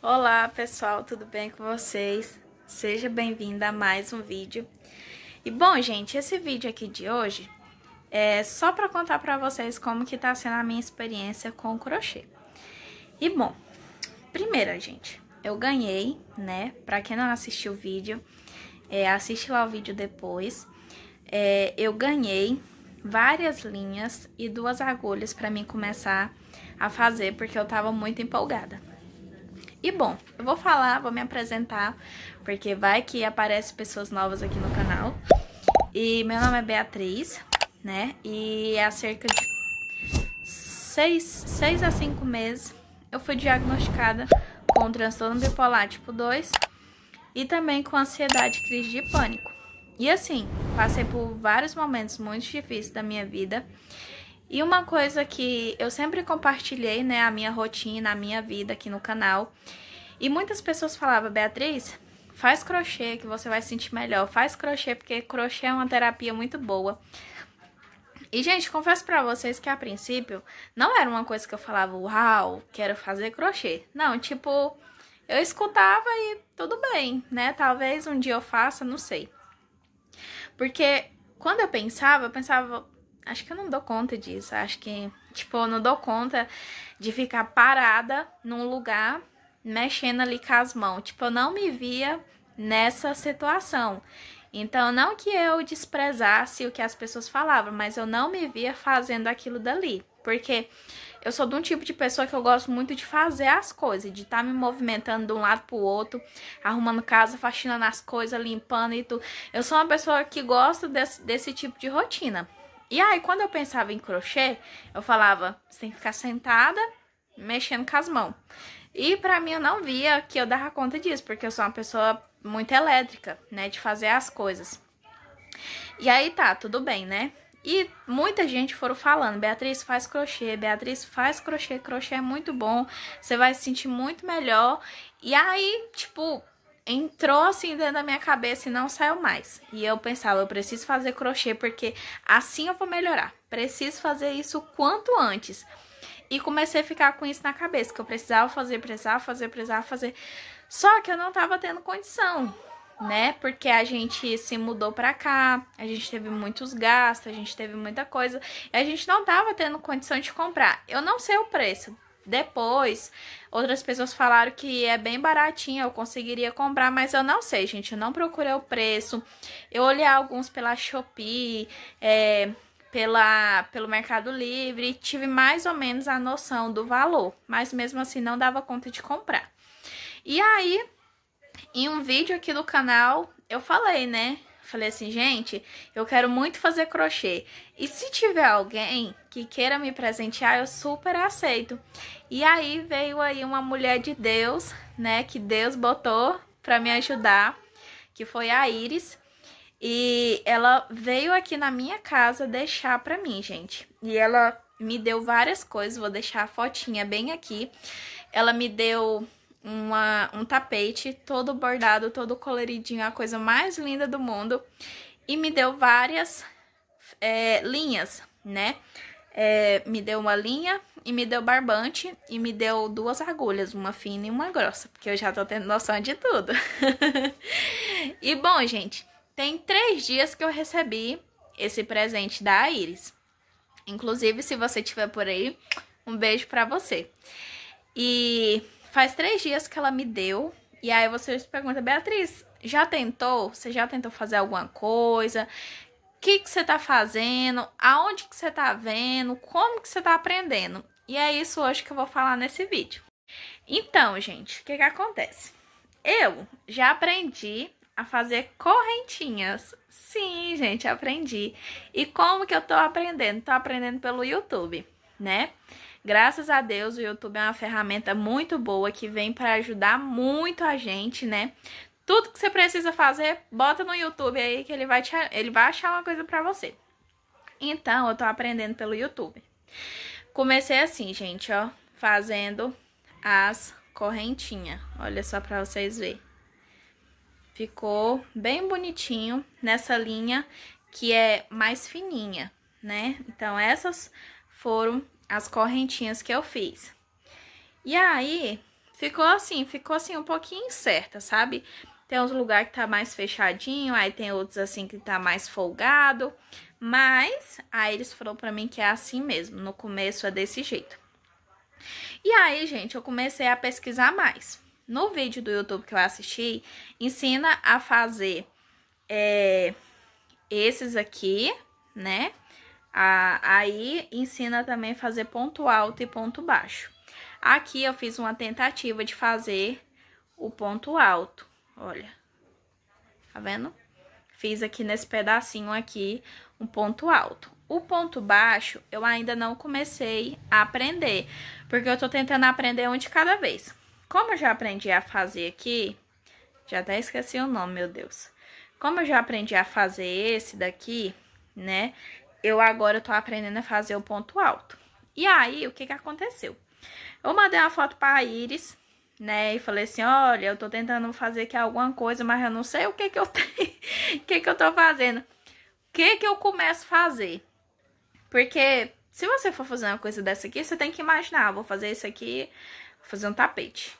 Olá pessoal, tudo bem com vocês? Seja bem-vinda a mais um vídeo. E bom, gente, esse vídeo aqui de hoje é só para contar para vocês como que tá sendo a minha experiência com crochê. E bom, primeira, gente, eu ganhei, né? Para quem não assistiu o vídeo, é, assiste lá o vídeo depois. É, eu ganhei várias linhas e duas agulhas para mim começar a fazer, porque eu tava muito empolgada. E bom, eu vou falar, vou me apresentar, porque vai que aparece pessoas novas aqui no canal. E meu nome é Beatriz, né? E há cerca de seis, 6 a 5 meses eu fui diagnosticada com transtorno bipolar tipo 2 e também com ansiedade crise de pânico. E assim, passei por vários momentos muito difíceis da minha vida e uma coisa que eu sempre compartilhei, né, a minha rotina, a minha vida aqui no canal. E muitas pessoas falavam, Beatriz, faz crochê que você vai se sentir melhor. Faz crochê porque crochê é uma terapia muito boa. E, gente, confesso pra vocês que a princípio não era uma coisa que eu falava, uau, quero fazer crochê. Não, tipo, eu escutava e tudo bem, né? Talvez um dia eu faça, não sei. Porque quando eu pensava, eu pensava, acho que eu não dou conta disso. Acho que, tipo, eu não dou conta de ficar parada num lugar mexendo ali com as mãos. Tipo, eu não me via nessa situação. Então, não que eu desprezasse o que as pessoas falavam, mas eu não me via fazendo aquilo dali. Porque eu sou de um tipo de pessoa que eu gosto muito de fazer as coisas, de estar tá me movimentando de um lado pro outro, arrumando casa, faxinando as coisas, limpando e tudo. Eu sou uma pessoa que gosta desse, desse tipo de rotina. E aí, quando eu pensava em crochê, eu falava, você tem que ficar sentada, mexendo com as mãos. E para mim eu não via que eu dava conta disso, porque eu sou uma pessoa muito elétrica, né, de fazer as coisas. E aí tá, tudo bem, né? E muita gente foram falando, Beatriz faz crochê, Beatriz faz crochê, crochê é muito bom, você vai se sentir muito melhor. E aí, tipo, entrou assim dentro da minha cabeça e não saiu mais. E eu pensava, eu preciso fazer crochê porque assim eu vou melhorar. Preciso fazer isso quanto antes. E comecei a ficar com isso na cabeça, que eu precisava fazer, precisava fazer, precisava fazer. Só que eu não tava tendo condição, né? Porque a gente se mudou pra cá, a gente teve muitos gastos, a gente teve muita coisa, e a gente não tava tendo condição de comprar. Eu não sei o preço, depois, outras pessoas falaram que é bem baratinha, eu conseguiria comprar, mas eu não sei, gente. Eu não procurei o preço. Eu olhei alguns pela Shopee, é, pela, pelo Mercado Livre, tive mais ou menos a noção do valor, mas mesmo assim não dava conta de comprar. E aí, em um vídeo aqui do canal, eu falei, né? falei assim, gente, eu quero muito fazer crochê. E se tiver alguém que queira me presentear, eu super aceito. E aí veio aí uma mulher de Deus, né, que Deus botou para me ajudar, que foi a Iris. E ela veio aqui na minha casa deixar para mim, gente. E ela me deu várias coisas, vou deixar a fotinha bem aqui. Ela me deu uma, um tapete todo bordado, todo coloridinho, a coisa mais linda do mundo. E me deu várias é, linhas, né? É, me deu uma linha e me deu barbante e me deu duas agulhas, uma fina e uma grossa, porque eu já tô tendo noção de tudo. e bom, gente, tem três dias que eu recebi esse presente da Iris. Inclusive, se você tiver por aí, um beijo para você. E Faz três dias que ela me deu. E aí você pergunta, Beatriz, já tentou? Você já tentou fazer alguma coisa? O que, que você tá fazendo? Aonde que você tá vendo? Como que você tá aprendendo? E é isso hoje que eu vou falar nesse vídeo. Então, gente, o que que acontece? Eu já aprendi a fazer correntinhas. Sim, gente, aprendi. E como que eu tô aprendendo? Tô aprendendo pelo YouTube né? Graças a Deus, o YouTube é uma ferramenta muito boa que vem para ajudar muito a gente, né? Tudo que você precisa fazer, bota no YouTube aí que ele vai, te, ele vai achar uma coisa para você. Então, eu tô aprendendo pelo YouTube. Comecei assim, gente, ó, fazendo as correntinhas. Olha só para vocês verem. Ficou bem bonitinho nessa linha que é mais fininha, né? Então, essas foram as correntinhas que eu fiz. E aí, ficou assim, ficou assim um pouquinho incerta, sabe? Tem uns lugares que tá mais fechadinho, aí tem outros assim que tá mais folgado. Mas, aí eles falaram pra mim que é assim mesmo, no começo é desse jeito. E aí, gente, eu comecei a pesquisar mais. No vídeo do YouTube que eu assisti, ensina a fazer é, esses aqui, né? aí ensina também a fazer ponto alto e ponto baixo. Aqui eu fiz uma tentativa de fazer o ponto alto, olha. Tá vendo? Fiz aqui nesse pedacinho aqui um ponto alto. O ponto baixo eu ainda não comecei a aprender, porque eu tô tentando aprender um de cada vez. Como eu já aprendi a fazer aqui, já até esqueci o nome, meu Deus. Como eu já aprendi a fazer esse daqui, né? eu agora tô aprendendo a fazer o ponto alto. E aí, o que que aconteceu? Eu mandei uma foto pra Iris, né, e falei assim, olha, eu tô tentando fazer aqui alguma coisa, mas eu não sei o que que eu tenho, o que que eu tô fazendo. O que que eu começo a fazer? Porque se você for fazer uma coisa dessa aqui, você tem que imaginar, ah, vou fazer isso aqui, vou fazer um tapete.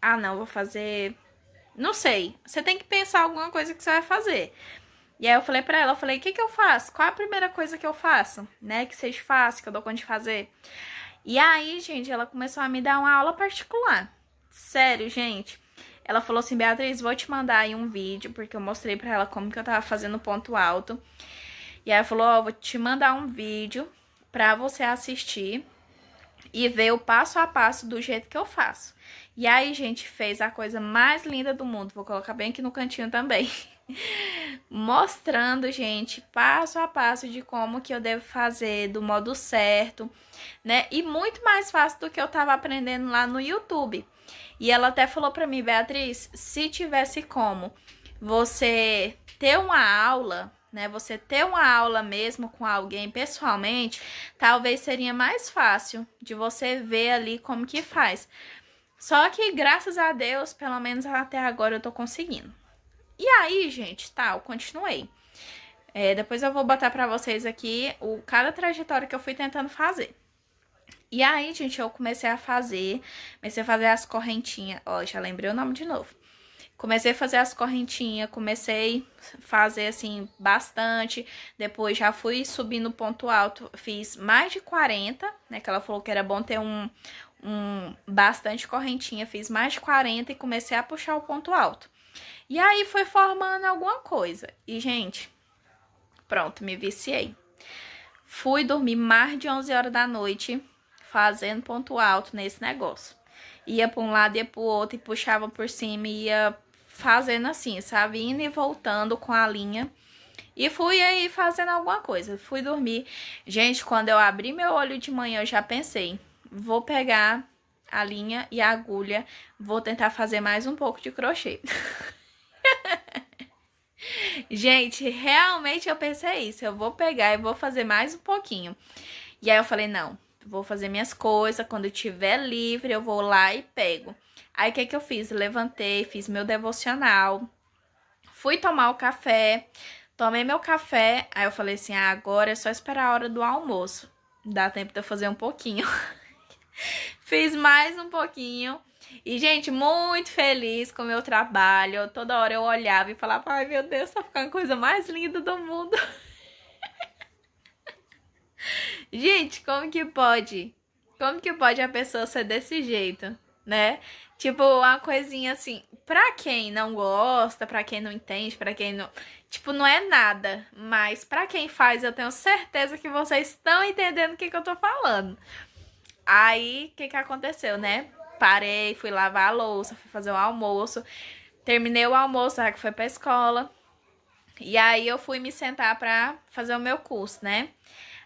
Ah, não, vou fazer... Não sei, você tem que pensar alguma coisa que você vai fazer. E aí eu falei para ela, eu falei, o que que eu faço? Qual é a primeira coisa que eu faço, né? Que vocês fácil, que eu dou conta de fazer? E aí, gente, ela começou a me dar uma aula particular. Sério, gente. Ela falou assim, Beatriz, vou te mandar aí um vídeo, porque eu mostrei pra ela como que eu tava fazendo ponto alto. E aí ela falou, ó, oh, vou te mandar um vídeo pra você assistir e ver o passo a passo do jeito que eu faço. E aí, gente, fez a coisa mais linda do mundo. Vou colocar bem aqui no cantinho também. mostrando, gente, passo a passo de como que eu devo fazer do modo certo, né? E muito mais fácil do que eu tava aprendendo lá no YouTube. E ela até falou para mim, Beatriz, se tivesse como você ter uma aula, né? Você ter uma aula mesmo com alguém pessoalmente, talvez seria mais fácil de você ver ali como que faz. Só que graças a Deus, pelo menos até agora eu tô conseguindo. E aí, gente, tá, eu continuei. É, depois eu vou botar pra vocês aqui o cada trajetória que eu fui tentando fazer. E aí, gente, eu comecei a fazer, comecei a fazer as correntinhas, ó, já lembrei o nome de novo. Comecei a fazer as correntinhas, comecei a fazer, assim, bastante. Depois já fui subindo o ponto alto, fiz mais de 40, né? Que ela falou que era bom ter um, um bastante correntinha. Fiz mais de 40 e comecei a puxar o ponto alto. E aí foi formando alguma coisa. E, gente, pronto, me viciei. Fui dormir mais de 11 horas da noite fazendo ponto alto nesse negócio. Ia para um lado, ia para o outro, e puxava por cima, e ia fazendo assim, sabe? Indo e voltando com a linha. E fui aí fazendo alguma coisa. Fui dormir. Gente, quando eu abri meu olho de manhã, eu já pensei: vou pegar a linha e a agulha. Vou tentar fazer mais um pouco de crochê. Gente, realmente eu pensei isso. Eu vou pegar e vou fazer mais um pouquinho. E aí eu falei, não, vou fazer minhas coisas. Quando eu tiver livre, eu vou lá e pego. Aí o que, que eu fiz? Levantei, fiz meu devocional. Fui tomar o café. Tomei meu café. Aí eu falei assim, ah, agora é só esperar a hora do almoço. Dá tempo de eu fazer um pouquinho. Fiz mais um pouquinho. E, gente, muito feliz com o meu trabalho. Toda hora eu olhava e falava, ai meu Deus, tá ficando a coisa mais linda do mundo. gente, como que pode? Como que pode a pessoa ser desse jeito, né? Tipo, uma coisinha assim, pra quem não gosta, pra quem não entende, pra quem não. Tipo, não é nada. Mas pra quem faz, eu tenho certeza que vocês estão entendendo o que, que eu tô falando. Aí, o que que aconteceu, né? Parei, fui lavar a louça, fui fazer o um almoço. Terminei o almoço, a que foi pra escola. E aí, eu fui me sentar pra fazer o meu curso, né?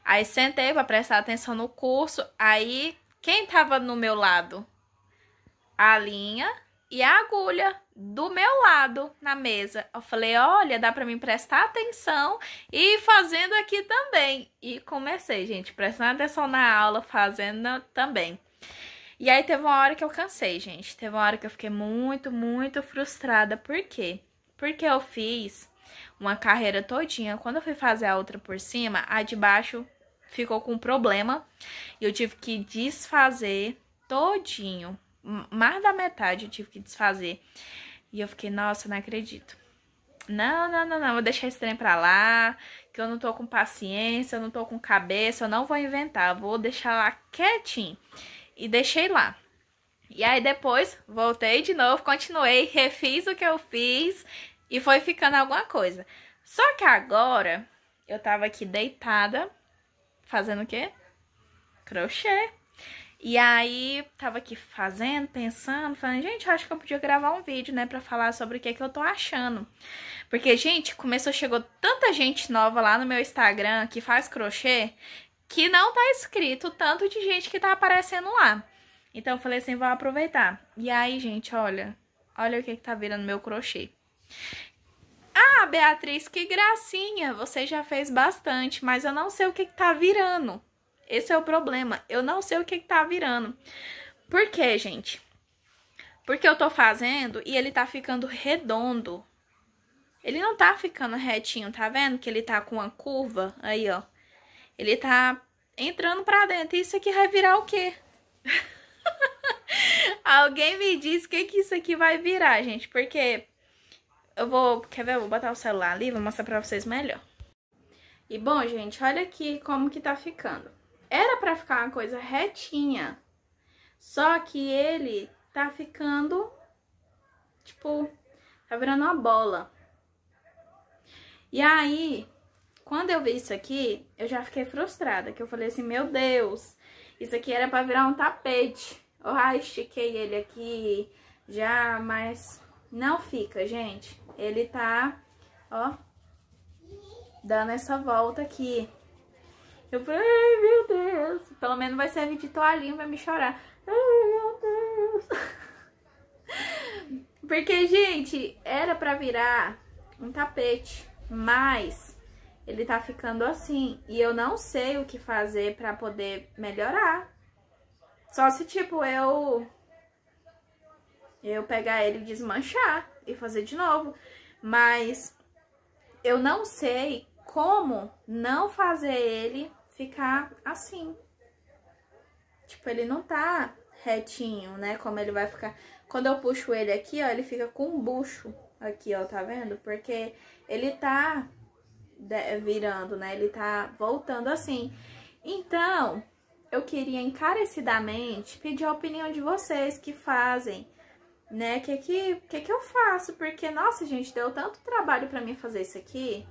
Aí, sentei pra prestar atenção no curso. Aí, quem tava no meu lado? A Linha e a agulha do meu lado na mesa. Eu falei: "Olha, dá para mim prestar atenção e fazendo aqui também". E comecei, gente, prestando atenção na aula, fazendo também. E aí teve uma hora que eu cansei, gente. Teve uma hora que eu fiquei muito, muito frustrada. Por quê? Porque eu fiz uma carreira todinha. Quando eu fui fazer a outra por cima, a de baixo ficou com problema e eu tive que desfazer todinho mais da metade eu tive que desfazer. E eu fiquei, nossa, não acredito. Não, não, não, não, vou deixar esse trem pra lá, que eu não tô com paciência, eu não tô com cabeça, eu não vou inventar, vou deixar lá quietinho. E deixei lá. E aí depois voltei de novo, continuei, refiz o que eu fiz e foi ficando alguma coisa. Só que agora eu tava aqui deitada, fazendo o quê? Crochê. E aí, tava aqui fazendo, pensando, falando, gente, acho que eu podia gravar um vídeo, né, pra falar sobre o que é que eu tô achando. Porque, gente, começou, chegou tanta gente nova lá no meu Instagram que faz crochê, que não tá escrito tanto de gente que tá aparecendo lá. Então, eu falei assim, vou aproveitar. E aí, gente, olha, olha o que é que tá virando meu crochê. Ah, Beatriz, que gracinha, você já fez bastante, mas eu não sei o que que tá virando. Esse é o problema. Eu não sei o que, que tá virando. Por quê, gente? Porque eu tô fazendo e ele tá ficando redondo. Ele não tá ficando retinho, tá vendo? Que ele tá com uma curva aí, ó. Ele tá entrando pra dentro. Isso aqui vai virar o quê? Alguém me diz o que, que isso aqui vai virar, gente. Porque eu vou... Quer ver? Eu vou botar o celular ali, vou mostrar pra vocês melhor. E bom, gente, olha aqui como que tá ficando. Era para ficar uma coisa retinha. Só que ele tá ficando tipo, tá virando uma bola. E aí, quando eu vi isso aqui, eu já fiquei frustrada, que eu falei assim, meu Deus, isso aqui era para virar um tapete. Eu ah, estiquei ele aqui já, mas não fica, gente. Ele tá, ó, dando essa volta aqui. Eu falei, ai meu Deus. Pelo menos vai servir de toalhinho pra me chorar. Ai meu Deus. Porque, gente, era pra virar um tapete, mas ele tá ficando assim. E eu não sei o que fazer pra poder melhorar. Só se, tipo, eu... Eu pegar ele e desmanchar e fazer de novo. Mas eu não sei como não fazer ele ficar assim. Tipo, ele não tá retinho, né? Como ele vai ficar... Quando eu puxo ele aqui, ó, ele fica com um bucho aqui, ó, tá vendo? Porque ele tá virando, né? Ele tá voltando assim. Então, eu queria encarecidamente pedir a opinião de vocês que fazem, né? Que que, que, que eu faço? Porque, nossa, gente, deu tanto trabalho pra mim fazer isso aqui.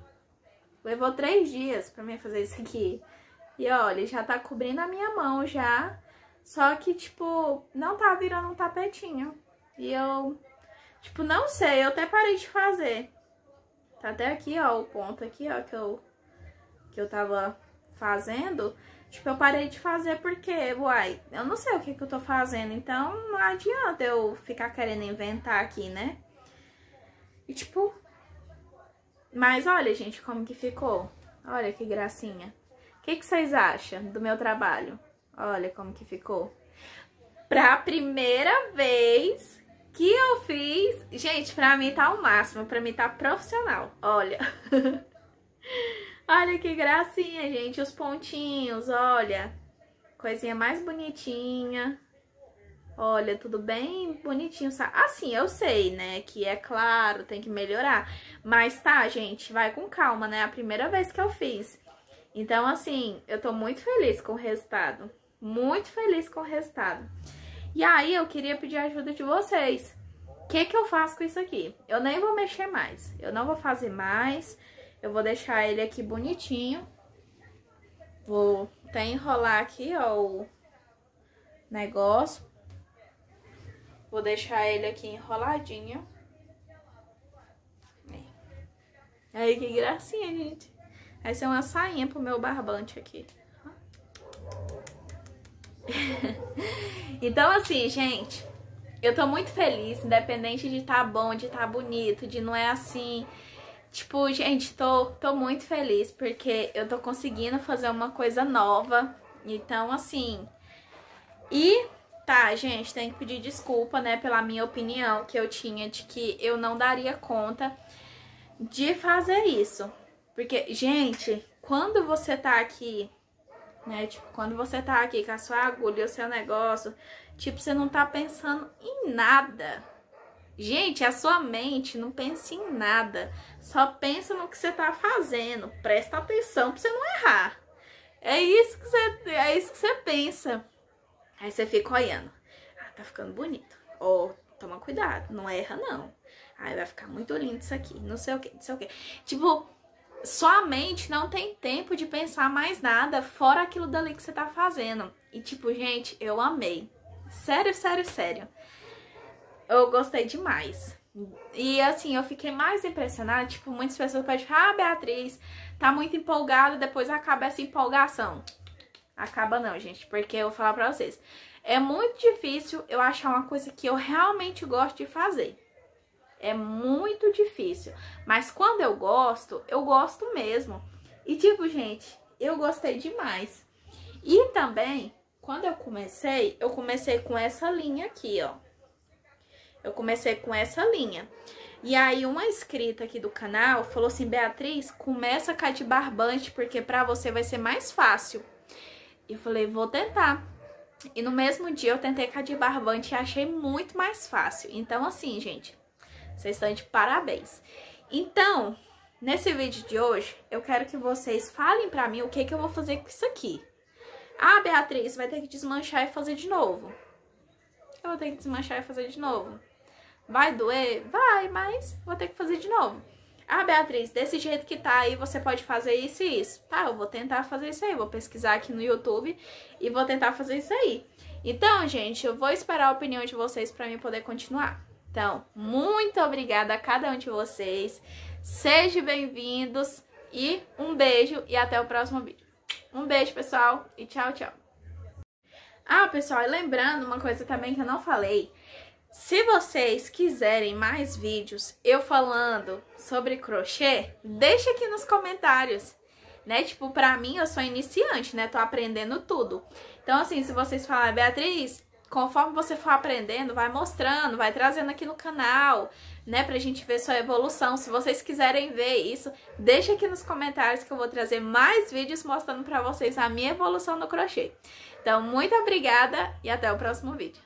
Levou três dias pra mim fazer isso aqui. E olha, já tá cobrindo a minha mão já. Só que, tipo, não tá virando um tapetinho. E eu, tipo, não sei, eu até parei de fazer. Tá até aqui, ó, o ponto aqui, ó, que eu, que eu tava fazendo. Tipo, eu parei de fazer porque, uai, eu não sei o que que eu tô fazendo. Então, não adianta eu ficar querendo inventar aqui, né? E, tipo... Mas olha, gente, como que ficou. Olha que gracinha que, que vocês acham do meu trabalho? Olha como que ficou. Pra primeira vez que eu fiz... Gente, pra mim tá o máximo, pra mim tá profissional. Olha. olha que gracinha, gente. Os pontinhos, olha. Coisinha mais bonitinha. Olha, tudo bem bonitinho. Assim, eu sei, né, que é claro, tem que melhorar. Mas tá, gente, vai com calma, né? A primeira vez que eu fiz. Então, assim, eu tô muito feliz com o resultado. Muito feliz com o resultado. E aí, eu queria pedir a ajuda de vocês. O que que eu faço com isso aqui? Eu nem vou mexer mais. Eu não vou fazer mais. Eu vou deixar ele aqui bonitinho. Vou até enrolar aqui, ó, o negócio. Vou deixar ele aqui enroladinho. É. Aí, que gracinha, gente. Essa é uma sainha pro meu barbante aqui. então, assim, gente, eu tô muito feliz, independente de tá bom, de tá bonito, de não é assim. Tipo, gente, tô, tô muito feliz porque eu tô conseguindo fazer uma coisa nova. Então, assim. E tá, gente, tem que pedir desculpa, né, pela minha opinião que eu tinha de que eu não daria conta de fazer isso. Porque, gente, quando você tá aqui, né? Tipo, quando você tá aqui com a sua agulha, o seu negócio, tipo, você não tá pensando em nada. Gente, a sua mente não pensa em nada. Só pensa no que você tá fazendo. Presta atenção pra você não errar. É isso que você, é isso que você pensa. Aí você fica olhando. Ah, tá ficando bonito. Ou, oh, toma cuidado, não erra não. Aí vai ficar muito lindo isso aqui, não sei o que, não sei o que. Tipo, sua mente não tem tempo de pensar mais nada fora aquilo dali que você tá fazendo. E tipo, gente, eu amei. Sério, sério, sério. Eu gostei demais. E assim, eu fiquei mais impressionada, tipo, muitas pessoas pedem, ah, Beatriz, tá muito empolgada, depois acaba essa empolgação. Acaba não, gente, porque eu vou falar pra vocês. É muito difícil eu achar uma coisa que eu realmente gosto de fazer. É muito difícil. Mas quando eu gosto, eu gosto mesmo. E tipo, gente, eu gostei demais. E também, quando eu comecei, eu comecei com essa linha aqui, ó. Eu comecei com essa linha. E aí, uma inscrita aqui do canal falou assim, Beatriz, começa a de barbante, porque pra você vai ser mais fácil. Eu falei, vou tentar. E no mesmo dia eu tentei de barbante e achei muito mais fácil. Então, assim, gente, vocês estão de parabéns. Então, nesse vídeo de hoje, eu quero que vocês falem pra mim o que, que eu vou fazer com isso aqui. Ah, Beatriz, vai ter que desmanchar e fazer de novo. Eu vou ter que desmanchar e fazer de novo. Vai doer? Vai, mas vou ter que fazer de novo. Ah, Beatriz, desse jeito que tá aí, você pode fazer isso e isso. Tá, eu vou tentar fazer isso aí. Vou pesquisar aqui no YouTube e vou tentar fazer isso aí. Então, gente, eu vou esperar a opinião de vocês pra mim poder continuar. Então, muito obrigada a cada um de vocês. Sejam bem-vindos e um beijo e até o próximo vídeo. Um beijo, pessoal, e tchau, tchau. Ah, pessoal, e lembrando uma coisa também que eu não falei. Se vocês quiserem mais vídeos eu falando sobre crochê, deixa aqui nos comentários, né? Tipo, pra mim, eu sou iniciante, né? Tô aprendendo tudo. Então, assim, se vocês falarem, Beatriz, conforme você for aprendendo, vai mostrando, vai trazendo aqui no canal, né, pra gente ver sua evolução. Se vocês quiserem ver isso, deixa aqui nos comentários que eu vou trazer mais vídeos mostrando pra vocês a minha evolução no crochê. Então, muito obrigada e até o próximo vídeo.